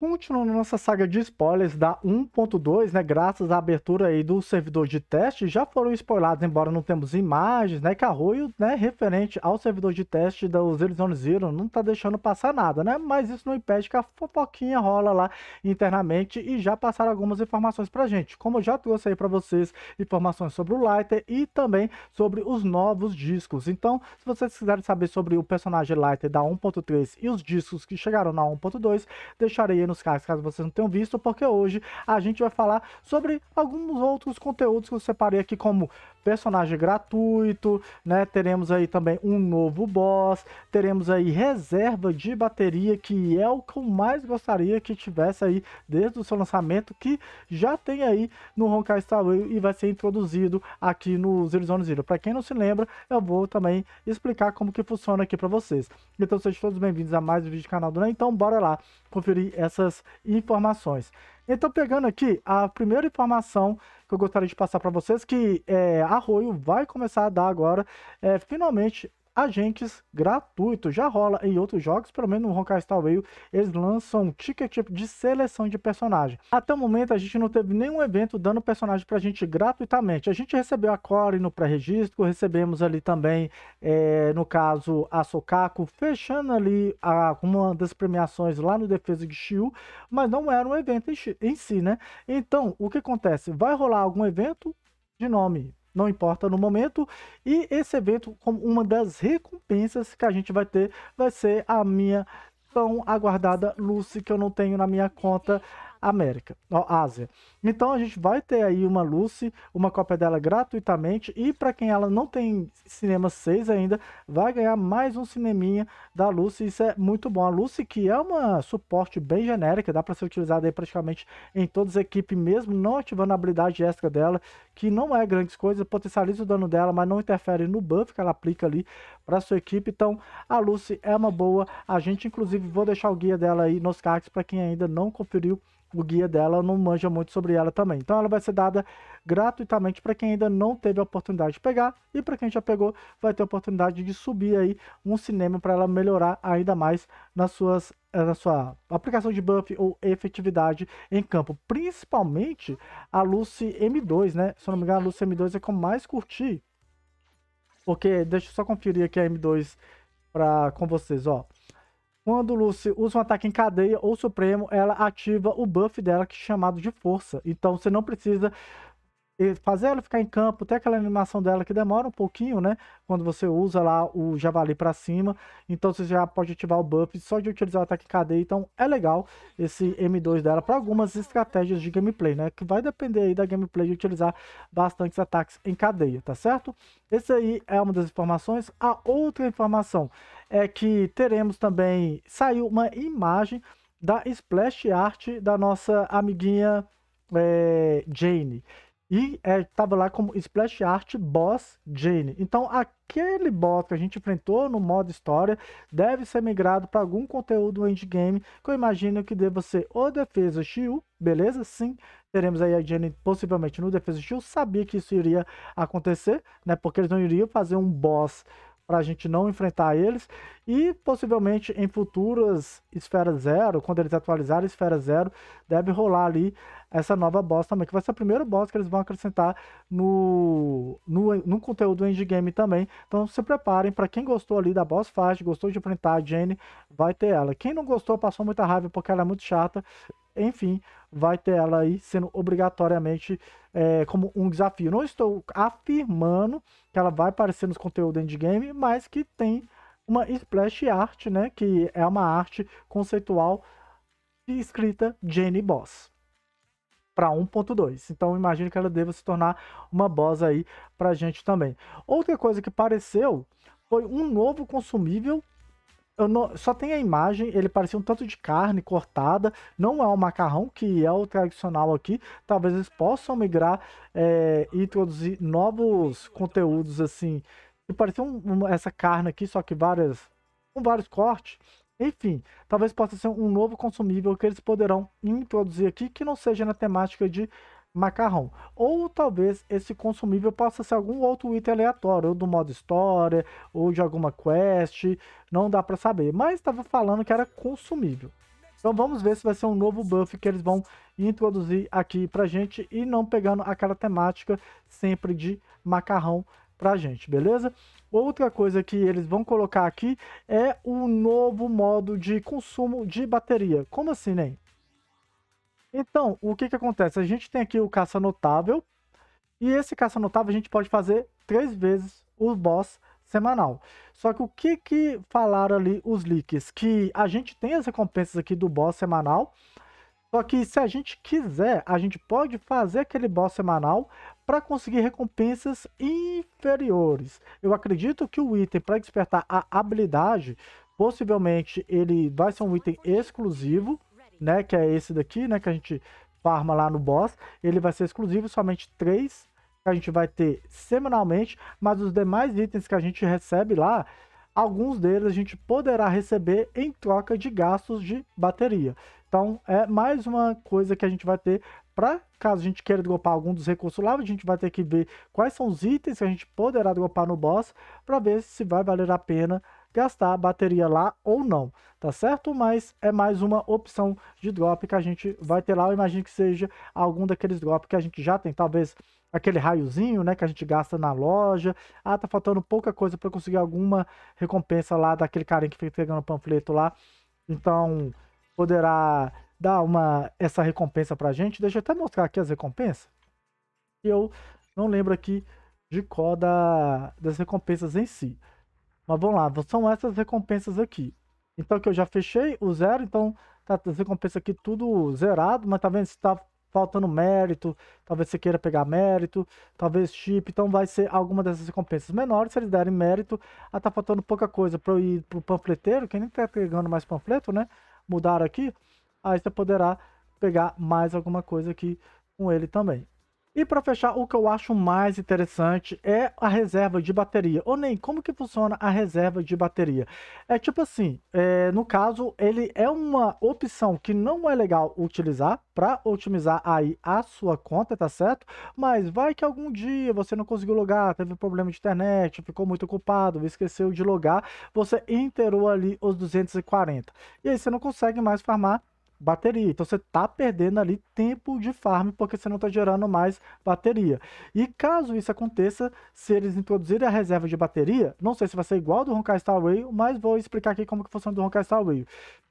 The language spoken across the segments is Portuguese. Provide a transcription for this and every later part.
Continuando nossa saga de spoilers da 1.2, né, graças à abertura aí do servidor de teste, já foram spoilados, embora não temos imagens, né, que arroio, né, referente ao servidor de teste da Zero Zone Zero, não tá deixando passar nada, né, mas isso não impede que a fofoquinha rola lá internamente e já passaram algumas informações pra gente, como eu já trouxe aí pra vocês informações sobre o Lighter e também sobre os novos discos. Então, se vocês quiserem saber sobre o personagem Lighter da 1.3 e os discos que chegaram na 1.2, deixarei nos cards, caso vocês não tenham visto, porque hoje a gente vai falar sobre alguns outros conteúdos que eu separei aqui como personagem gratuito, né? Teremos aí também um novo boss, teremos aí reserva de bateria, que é o que eu mais gostaria que tivesse aí desde o seu lançamento, que já tem aí no Honkai Star Rail e vai ser introduzido aqui no Zero Zone Zero. Para quem não se lembra, eu vou também explicar como que funciona aqui para vocês. Então sejam todos bem-vindos a mais um vídeo do canal do Né? Então bora lá conferir essas informações. Então, pegando aqui a primeira informação que eu gostaria de passar para vocês, que é, Arroio vai começar a dar agora, é, finalmente, agentes gratuitos. Já rola em outros jogos, pelo menos no Honkai Star Rail, eles lançam um ticket tipo de seleção de personagem. Até o momento a gente não teve nenhum evento dando personagem pra gente gratuitamente. A gente recebeu a Core no pré-registro, recebemos ali também, é, no caso, a Sokaku, fechando ali a, uma das premiações lá no Defesa de Shiu, mas não era um evento em, em si, né? Então, o que acontece? Vai rolar algum evento de nome não importa no momento. E esse evento, como uma das recompensas que a gente vai ter, vai ser a minha tão aguardada Lucy que eu não tenho na minha conta América, ó, Ásia. Então a gente vai ter aí uma Lucy, uma cópia dela gratuitamente e para quem ela não tem Cinema 6 ainda, vai ganhar mais um cineminha da Lucy, isso é muito bom. A Lucy que é uma suporte bem genérica, dá para ser utilizada aí praticamente em todas as equipes mesmo, não ativando a habilidade extra dela, que não é grandes coisas, potencializa o dano dela, mas não interfere no buff que ela aplica ali para sua equipe. Então, a Lucy é uma boa. A gente inclusive vou deixar o guia dela aí nos cards para quem ainda não conferiu o guia dela não manja muito sobre ela também. Então ela vai ser dada gratuitamente para quem ainda não teve a oportunidade de pegar e para quem já pegou vai ter a oportunidade de subir aí um cinema para ela melhorar ainda mais nas suas eh, na sua aplicação de buff ou efetividade em campo, principalmente a Lucy M2, né? Se eu não me engano, a Lucy M2 é que eu mais curti. Porque deixa eu só conferir aqui a M2 para com vocês, ó. Quando Lucy usa um ataque em cadeia ou supremo, ela ativa o buff dela, que é chamado de força. Então você não precisa fazer ela ficar em campo, ter aquela animação dela que demora um pouquinho, né? Quando você usa lá o javali para cima, então você já pode ativar o buff só de utilizar o ataque cadeia. Então é legal esse M2 dela para algumas estratégias de gameplay, né? Que vai depender aí da gameplay de utilizar bastantes ataques em cadeia, tá certo? Essa aí é uma das informações. A outra informação é que teremos também, saiu uma imagem da splash art da nossa amiguinha é, Jane. E estava é, lá como Splash Art Boss Jane. Então aquele boss que a gente enfrentou no modo história deve ser migrado para algum conteúdo endgame que eu imagino que deva ser ou defesa shield, beleza? Sim, teremos aí a Jane possivelmente no defesa shield. Sabia que isso iria acontecer, né? Porque eles não iriam fazer um boss para a gente não enfrentar eles e possivelmente em futuras esferas zero, quando eles atualizarem a esfera zero, deve rolar ali essa nova boss também, que vai ser o primeiro boss que eles vão acrescentar no, no, no conteúdo endgame também. Então se preparem, para quem gostou ali da boss fight, gostou de enfrentar a Jane, vai ter ela. Quem não gostou, passou muita raiva porque ela é muito chata, enfim, vai ter ela aí sendo obrigatoriamente é, como um desafio. Não estou afirmando que ela vai aparecer nos conteúdos endgame, mas que tem uma splash art, né, que é uma arte conceitual escrita Jenny Boss para 1.2. Então imagino que ela deva se tornar uma boss aí para gente também. Outra coisa que apareceu foi um novo consumível não, só tem a imagem, ele parecia um tanto de carne cortada, não é o macarrão, que é o tradicional aqui. Talvez eles possam migrar é, e introduzir novos conteúdos assim. E parecia um, um, essa carne aqui, só que várias, com vários cortes. Enfim, talvez possa ser um novo consumível que eles poderão introduzir aqui, que não seja na temática de macarrão. Ou talvez esse consumível possa ser algum outro item aleatório, ou do modo história, ou de alguma quest, não dá para saber, mas estava falando que era consumível. Então vamos ver se vai ser um novo buff que eles vão introduzir aqui pra gente e não pegando aquela temática sempre de macarrão pra gente, beleza? Outra coisa que eles vão colocar aqui é o novo modo de consumo de bateria. Como assim, Nen? Né? Então, o que que acontece? A gente tem aqui o caça notável, e esse caça notável a gente pode fazer três vezes o boss semanal. Só que o que que falaram ali os leaks? Que a gente tem as recompensas aqui do boss semanal, só que se a gente quiser, a gente pode fazer aquele boss semanal para conseguir recompensas inferiores. Eu acredito que o item para despertar a habilidade, possivelmente ele vai ser um item exclusivo, né, que é esse daqui, né, que a gente farma lá no boss, ele vai ser exclusivo, somente três que a gente vai ter semanalmente, mas os demais itens que a gente recebe lá, alguns deles a gente poderá receber em troca de gastos de bateria. Então é mais uma coisa que a gente vai ter para caso a gente queira dropar algum dos recursos lá, a gente vai ter que ver quais são os itens que a gente poderá dropar no boss para ver se vai valer a pena gastar bateria lá ou não, tá certo? Mas é mais uma opção de drop que a gente vai ter lá. Eu imagino que seja algum daqueles drops que a gente já tem, talvez aquele raiozinho, né, que a gente gasta na loja. Ah, tá faltando pouca coisa para conseguir alguma recompensa lá daquele carinha que fica entregando panfleto lá. Então, poderá dar uma essa recompensa pra gente. Deixa eu até mostrar aqui as recompensas. Eu não lembro aqui de qual da, das recompensas em si. Mas vamos lá, são essas recompensas aqui. Então que eu já fechei o zero, então tá as recompensas aqui tudo zerado, mas tá vendo se tá faltando mérito, talvez você queira pegar mérito, talvez chip, então vai ser alguma dessas recompensas menores, se eles derem mérito, ah, tá faltando pouca coisa para eu ir pro panfleteiro, que nem tá pegando mais panfleto, né? Mudar aqui, aí você poderá pegar mais alguma coisa aqui com ele também. E para fechar, o que eu acho mais interessante é a reserva de bateria. Ou nem, como que funciona a reserva de bateria? É tipo assim, é, no caso, ele é uma opção que não é legal utilizar para otimizar aí a sua conta, tá certo? Mas vai que algum dia você não conseguiu logar, teve problema de internet, ficou muito ocupado, esqueceu de logar, você interou ali os 240. E aí você não consegue mais farmar bateria. Então você está perdendo ali tempo de farm porque você não está gerando mais bateria. E caso isso aconteça, se eles introduzirem a reserva de bateria, não sei se vai ser igual do Honkai Star Rail, mas vou explicar aqui como que funciona do Honkai Star Rail.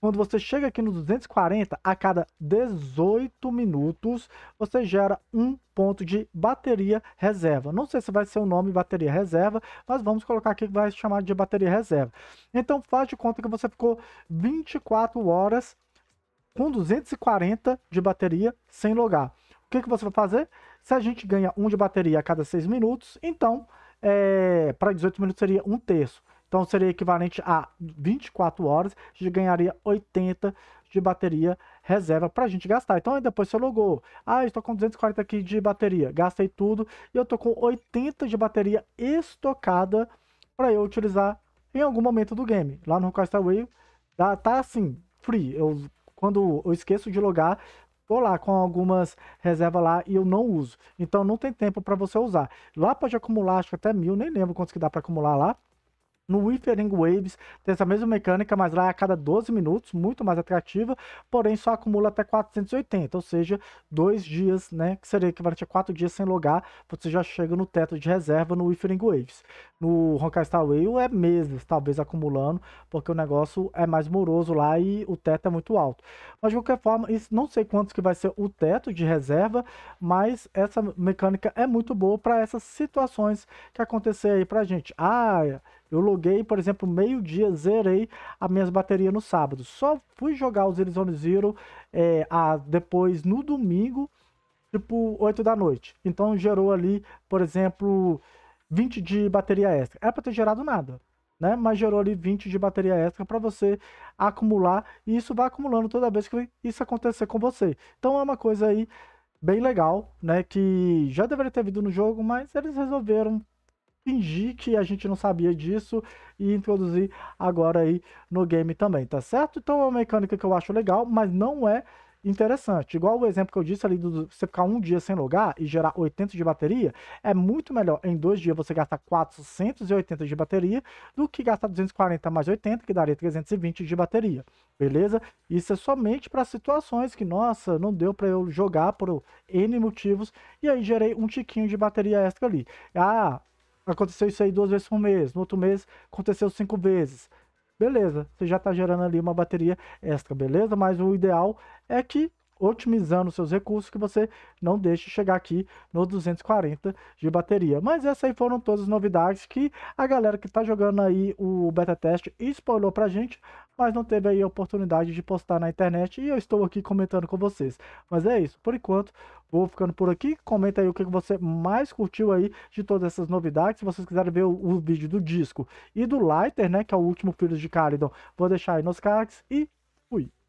Quando você chega aqui no 240, a cada 18 minutos, você gera um ponto de bateria reserva. Não sei se vai ser o nome bateria reserva, mas vamos colocar aqui que vai se chamar de bateria reserva. Então, faz de conta que você ficou 24 horas com 240 de bateria sem logar. O que, que você vai fazer? Se a gente ganha 1 de bateria a cada 6 minutos, então é, para 18 minutos seria 1 terço. Então seria equivalente a 24 horas, a gente ganharia 80 de bateria reserva para a gente gastar. Então aí depois você logou. Ah, estou com 240 aqui de bateria, gastei tudo e eu estou com 80 de bateria estocada para eu utilizar em algum momento do game. Lá no castaway tá, tá assim, free. Eu quando eu esqueço de logar, vou lá com algumas reservas lá e eu não uso. Então não tem tempo para você usar. Lá pode acumular, acho que até mil, nem lembro quantos que dá para acumular lá. No Withering Waves tem essa mesma mecânica, mas lá é a cada 12 minutos, muito mais atrativa, porém só acumula até 480, ou seja, dois dias, né, que seria equivalente a quatro dias sem logar, você já chega no teto de reserva no Withering Waves. No Honkai Star é meses, talvez acumulando, porque o negócio é mais moroso lá e o teto é muito alto. Mas de qualquer forma, isso não sei quantos que vai ser o teto de reserva, mas essa mecânica é muito boa para essas situações que acontecer aí pra gente. Ah, eu loguei, por exemplo, meio-dia, zerei as minhas baterias no sábado. Só fui jogar os Arizona Zero é, a, depois no domingo, tipo 8 da noite. Então gerou ali, por exemplo, 20 de bateria extra. Era para ter gerado nada. Né? Mas gerou ali 20 de bateria extra para você acumular e isso vai acumulando toda vez que isso acontecer com você. Então é uma coisa aí bem legal, né? Que já deveria ter vindo no jogo, mas eles resolveram fingir que a gente não sabia disso e introduzir agora aí no game também, tá certo? Então é uma mecânica que eu acho legal, mas não é interessante. Igual o exemplo que eu disse ali, do você ficar um dia sem logar e gerar 80 de bateria, é muito melhor em dois dias você gastar 480 de bateria do que gastar 240 mais 80, que daria 320 de bateria, beleza? Isso é somente para situações que, nossa, não deu para eu jogar por N motivos e aí gerei um tiquinho de bateria extra ali. Ah, aconteceu isso aí duas vezes por mês, no outro mês aconteceu cinco vezes. Beleza, você já está gerando ali uma bateria extra, beleza? Mas o ideal é que otimizando seus recursos que você não deixe chegar aqui nos 240 de bateria. Mas essas aí foram todas as novidades que a galera que está jogando aí o beta test spoilou pra gente, mas não teve aí a oportunidade de postar na internet e eu estou aqui comentando com vocês. Mas é isso, por enquanto vou ficando por aqui, comenta aí o que você mais curtiu aí de todas essas novidades, se vocês quiserem ver o, o vídeo do disco e do Lighter, né, que é o último Filhos de Calidon, vou deixar aí nos cards e